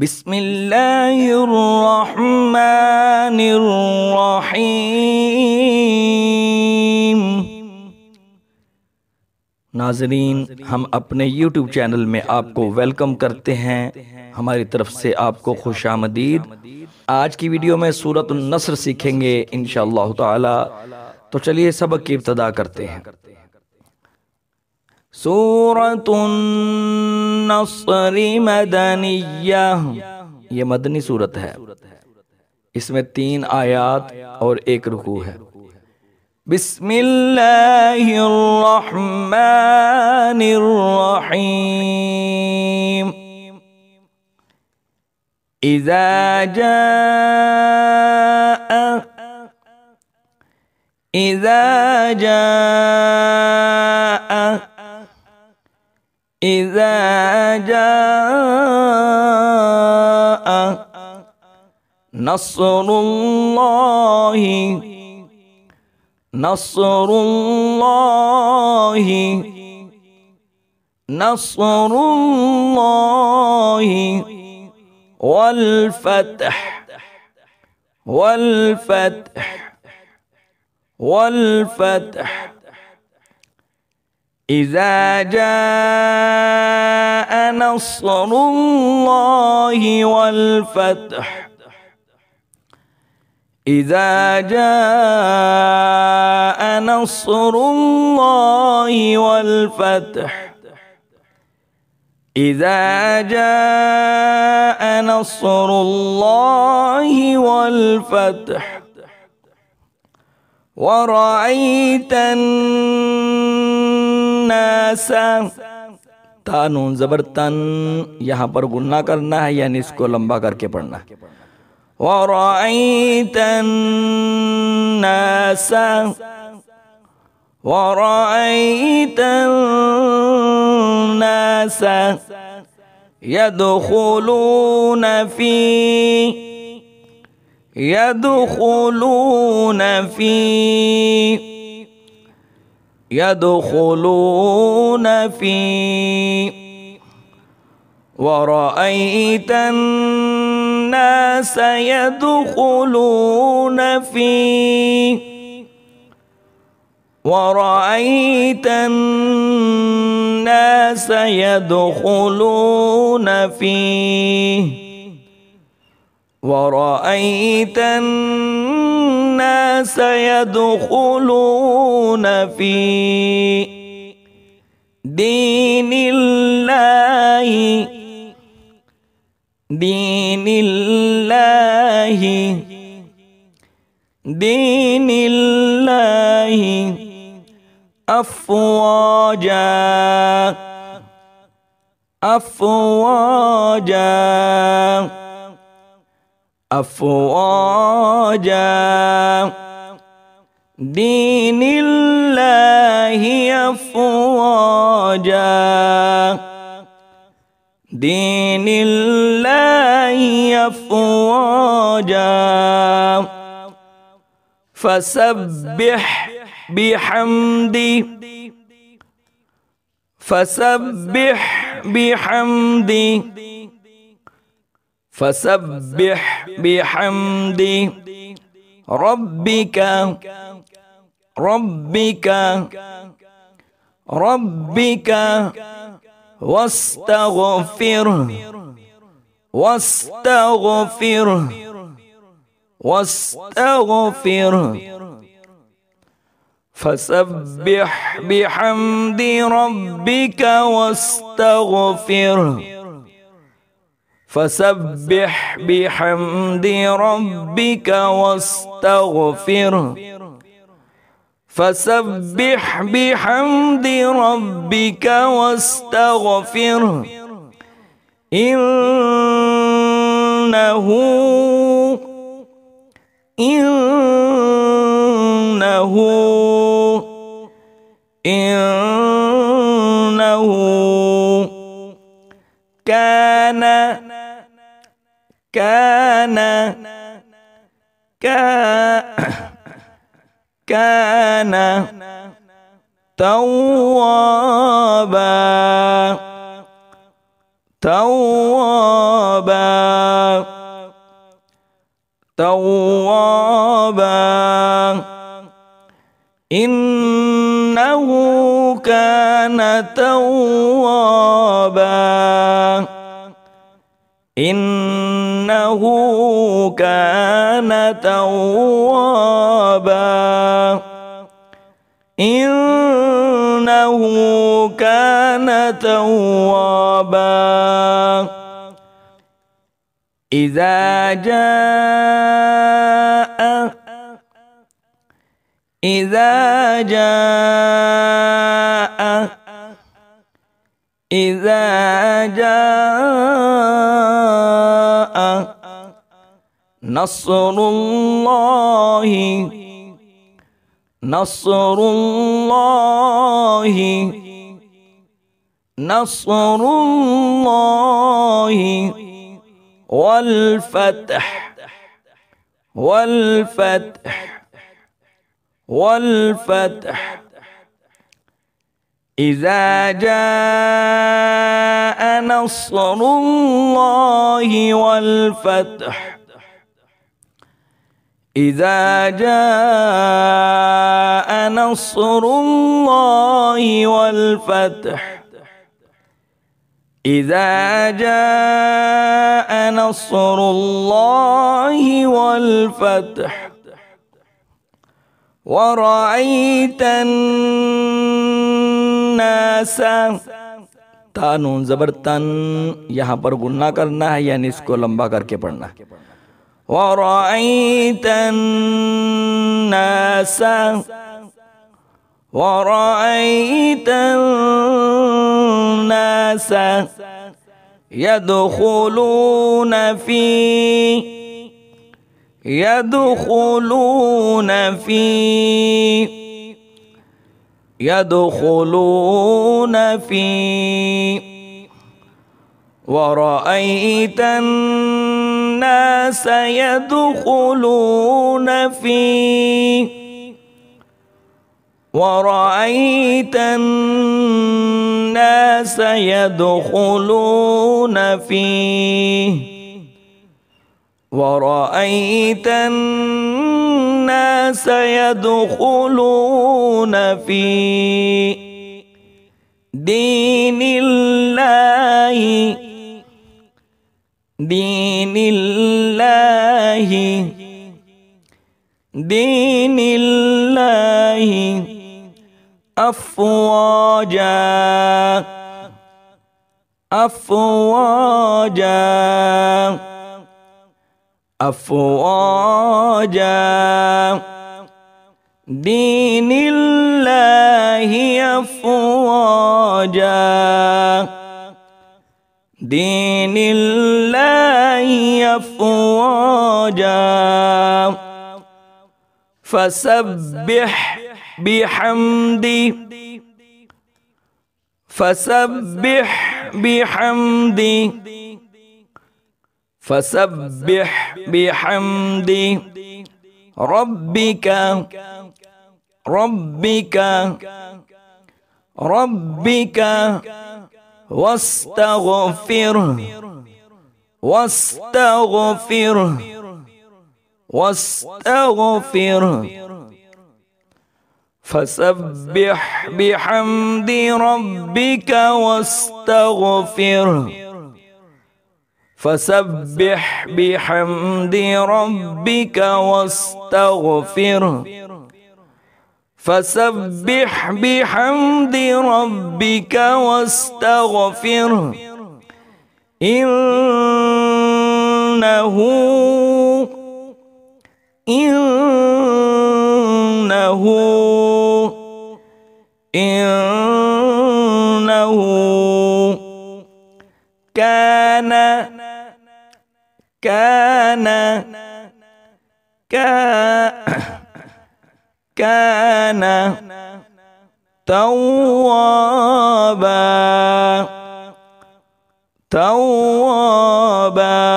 بسم اللہ الرحمن الرحیم ناظرین ہم اپنے یوٹیوب چینل میں آپ کو ویلکم کرتے ہیں ہماری طرف سے آپ کو خوش آمدید آج کی ویڈیو میں سورت النصر سیکھیں گے انشاءاللہ تعالی تو چلیے سبق کی ابتدا کرتے ہیں سورة النصر مدنیہ یہ مدنی صورت ہے اس میں تین آیات اور ایک رکوع ہے بسم اللہ الرحمن الرحیم اذا جاء اذا جاء إذا جاء نصر الله نصر الله نصر الله والفتح والفتح والفتح إذا جاء نصر الله والفتح إذا جاء نصر الله والفتح إذا جاء نصر الله والفتح ورأيت الناس الناس تانون زبرتن یہاں پر گنا کرنا ہے یعنی اس کو لمبا کر کے پڑھنا ہے وَرَعَيْتَن نَاسَ وَرَعَيْتَن نَاسَ يَدْخُلُونَ فِي يَدْخُلُونَ فِي يدخلون فيه ورأيت الناس يدخلون فيه ورأيت الناس يدخلون فيه ورأيت الناس الناس يدخلون في دين الله دين الله دين الله أفواجا أفواجا أفواجا دين الله أفواجا دين الله أفواجا فسبح بحمدي فسبح بحمدي فسبح بحمد ربك ربك ربك واستغفر واستغفر واستغفر فسبح بحمد ربك واستغفره فسبح بحمد ربك واستغفره فسبح بحمد ربك واستغفره إنه إنه إنه كان كان توابا توابا توابا إنه كان توابا إن إنه كان توابا إنه كان توابا إذا جاء إذا جاء إذا جاء نصر الله نصر الله نصر الله والفتح والفتح والفتح إذا جاء نصر الله والفتح إذا جاء نصر الله والفتح إذا جاء نصر الله والفتح ورأيت الناس تانون زبر تان یہاں پر گناہ کرنا ہے یعنی اس کو لمبا کر کے پڑھنا ہے ورأيت الناس ورأيت الناس يدخلون في يدخلون في يدخلون في ورأيت الناس الناس يدخلون فيه ورأيت الناس يدخلون فيه ورأيت الناس يدخلون في دين الله دين الله دين الله أفواجا أفواجا أفواجا دين الله أفواجا دين الله أفواجا فسبح بحمدي فسبح بحمدي فسبح بحمدي ربك ربك ربك واستغفره واستغفر واستغفر فسبح بحمد ربك واستغفر فسبح بحمد ربك واستغفر فسبح بحمد ربك واستغفر إنه إنه إنه كان كان كان توابا توابا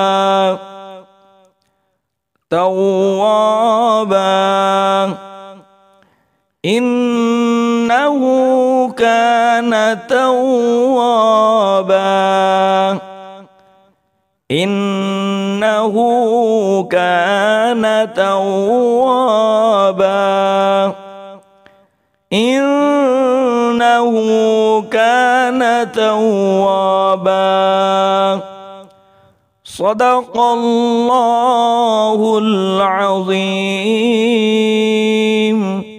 توابا إنه كان توابا إنه كان توابا إنه كان توابا صدق الله العظيم